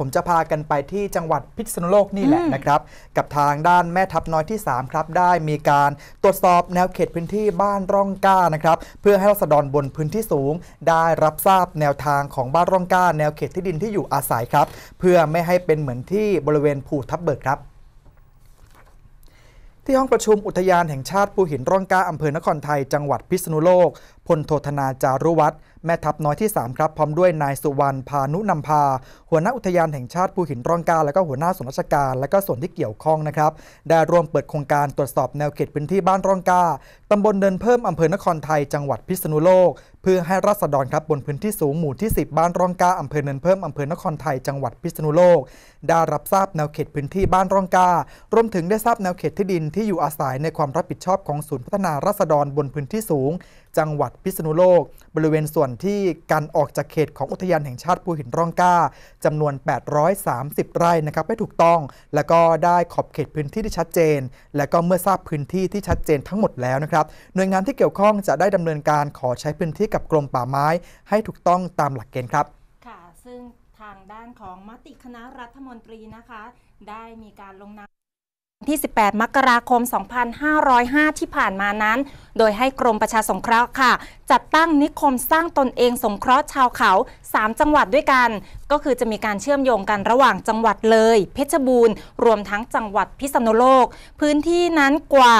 ผมจะพากันไปที่จังหวัดพิษณุโลกนี่แหละนะครับ กับทางด้านแม่ทัพน้อยที่ 3 ครับ ได้มีการตรวจสอบแนวเขตพื้นที่บ้านร่องก้านะครับ เพื่อให้รัษฎรบนพื้นที่สูง ได้รับทราบแนวทางของบ้านร่องก้าแนวเขตที่ดินที่อยู่อาศัยครับ เพื่อไม่ให้เป็นเหมือนที่บริเวณภูทับเบิกครับที่ห้องประชุมอุทยานแห่งชาติภูหิน ร่องกาอำเภอนครไทย จังหวัดพิษณุโลกพลโทธนาจารุวัตรแม่ทัพน้อยที่ 3 ครับ พร้อมด้วยนายสุวรรณพานุนำพา หัวหน้าอุทยานแห่งชาติภูหินร่องกาและก็หัวหน้าส่วนราชการ และก็ส่วนที่เกี่ยวข้องนะครับได้ร่วมเปิดโครงการตรวจสอบแนวเขตพื้นที่บ้านร่องกาตำบลเดินเพิ่มอำเภอนครไทยจังหวัดพิษณุโลกเพื่อให้ราษฎรครับบนพื้นที่สูงหมู่ที่10บ้านร่องกาอำเภอเนินเพิ่มอำเภอนครไทยจังหวัดพิษณุโลกได้รับทราบแนวเขตพื้นที่บ้านร่องการวมถึงได้ทราบแนวเขตที่ดินที่อยู่อาศัยในความรับผิดชอบของศูนย์พัฒนาราษฎรบนพื้นที่สูง จังหวัดพิษณุโลก บริเวณส่วนที่กันออกจากเขตของอุทยานแห่งชาติภูหินร่องกล้าจำนวน 830 ไร่นะครับให้ถูกต้อง แล้วก็ได้ขอบเขตพื้นที่ที่ชัดเจน และก็เมื่อทราบพื้นที่ที่ชัดเจนทั้งหมดแล้วนะครับ หน่วยงานที่เกี่ยวข้องจะได้ดำเนินการขอใช้พื้นที่กับกรมป่าไม้ให้ถูกต้องตามหลักเกณฑ์ครับ ค่ะซึ่งทางด้านของมติคณะรัฐมนตรีนะคะ ได้มีการลงนามที่ 18 มกราคม 2505 ที่ผ่านมานั้น โดยให้กรมประชาสงเคราะห์ค่ะ จัดตั้งนิคมสร้างตนเองสงเคราะห์ชาวเขา 3 จังหวัดด้วยกัน ก็คือจะมีการเชื่อมโยงกันระหว่างจังหวัดเลย เพชรบูรณ์ รวมทั้งจังหวัดพิษณุโลก พื้นที่นั้นกว่า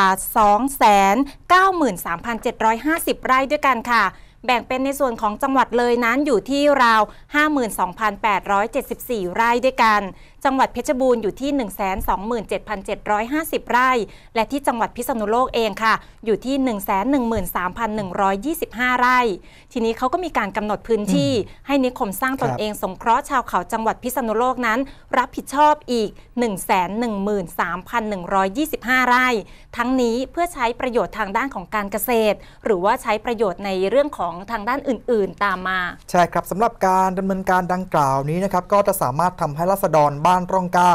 293,750 ไร่ด้วยกันค่ะ แบ่งเป็นในส่วนของจังหวัดเลยนั้นอยู่ที่ราว 52,874 ไร่ด้วยกันจังหวัดเพชรบูรณ์อยู่ที่127,750ไร่ และที่จังหวัดพิษณุโลกเองค่ะอยู่ที่113,125 ไร่ ทีนี้เขาก็มีการกำหนดพื้นที่ให้นิคมสร้างตนเอง สงเคราะห์ชาวเขาจังหวัดพิษณุโลกนั้น รับผิดชอบอีก113,125 ไร่ ทั้งนี้เพื่อใช้ประโยชน์ทางด้านของการเกษตร หรือว่าใช้ประโยชน์ในเรื่องของทางด้านอื่น ๆ ตามมา ใช่ครับสำหรับการดำเนินการดังกล่าวนี้นะครับก็จะสามารถทำให้รัษฎรบ้าบ้านร่องกา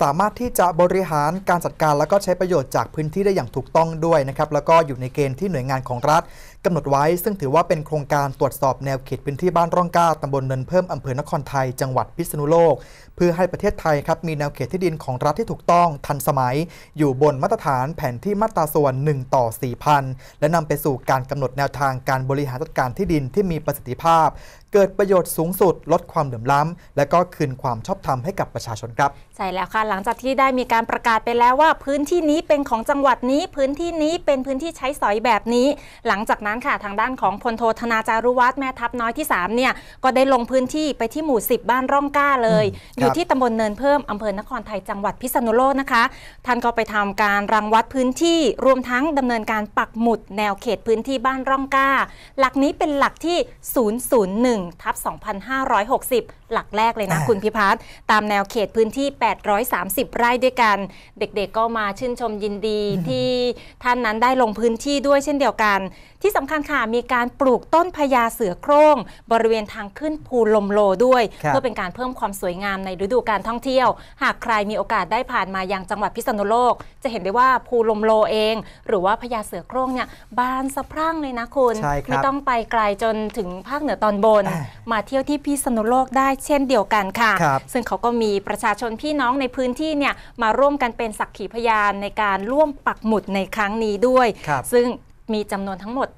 สามารถที่จะบริหารการจัดการแล้วก็ใช้ประโยชน์จากพื้นที่ได้อย่างถูกต้องด้วยนะครับแล้วก็อยู่ในเกณฑ์ที่หน่วยงานของรัฐ กำหนดไว้ ซึ่งถือว่าเป็นโครงการตรวจสอบ แนวเขตพื้นที่บ้านร่องกาตำบลเนินเพิ่มอำเภอนครไทยจังหวัดพิษณุโลก เพื่อให้ประเทศไทยครับมีแนวเขตที่ดินของรัฐที่ถูกต้องทันสมัย อยู่บนมาตรฐานแผนที่มาตราส่วน1ต่อ4,000และนำไปสู่การกำหนดแนวทางการบริหารจัดการที่ดินที่มีประสิทธิภาพเกิดประโยชน์สูงสุดลดความเหลื่อมล้ำ และก็คืนความชอบธรรมให้กับประชาชนครับ ใช่แล้วค่ะ หลังจากที่ได้มีการประกาศไปแล้วว่า พื้นที่นี้เป็นของจังหวัดนี้พื้นที่นี้เป็นพื้นที่ใช้สอยแบบนี้ หลังจากนั้นค่ะทางด้านของพลโทธนาจารุวัฒน์แม่ทัพน้อยที่3เนี่ยก็ได้ลงพื้นที่ไปที่หมู่ 10 บ้านร่องก้า เลย อยู่ที่ตำบลเนินเพิ่มอำเภอนครไทยจังหวัดพิษณุโลกนะคะ ท่านก็ไปทำการรังวัดพื้นที่รวมทั้งดำเนินการปักหมุดแนวเขตพื้นที่บ้านร่องก้า หลักนี้เป็นหลักที่001 1ทับ2560หลักแรกเลยนะคุณพิพัฒน์ตามแนวเขตพื้นที่ 830 ไร่ด้วยกัน เด็กๆก็มาชื่นชมยินดีที่ท่านนั้นได้ลงพื้นที่ด้วยเช่นเดียวกัน ที่สำคัญค่ะมีการปลูกต้นพญาเสือโคร่งบริเวณทางขึ้นภูลมโลด้วย เพื่อเป็นการเพิ่มความสวยงามในฤดูการท่องเที่ยว หากใครมีโอกาสได้ผ่านมายังจังหวัดพิษณุโลก จะเห็นได้ว่าภูลมโลเอง หรือว่าพญาเสือโคร่งเนี่ยบานสะพรั่งเลยนะคุณไม่ต้องไปไกลจนถึงภาคเหนือตอนบน มาเที่ยวที่พิษณุโลกได้เช่นเดียวกันค่ะ ซึ่งเขาก็มีประชาชนพี่น้องในพื้นที่เนี่ยมาร่วมกันเป็นสักขีพยานในการร่วมปักหมุดในครั้งนี้ด้วย ซึ่งมีจำนวนทั้งหมด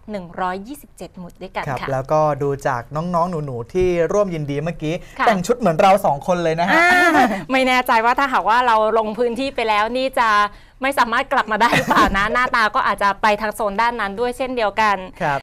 127 หมุดด้วยกันค่ะแล้วก็ดูจากน้องๆ หนูๆ ที่ร่วมยินดีเมื่อกี้แต่งชุดเหมือนเราสองคนเลยนะฮะ ไม่แน่ใจว่าถ้าหากว่าเราลงพื้นที่ไปแล้วนี่จะไม่สามารถกลับมาได้หรือเปล่านะหน้าตาก็อาจจะไปทางโซนด้านนั้นด้วย เช่นเดียวกัน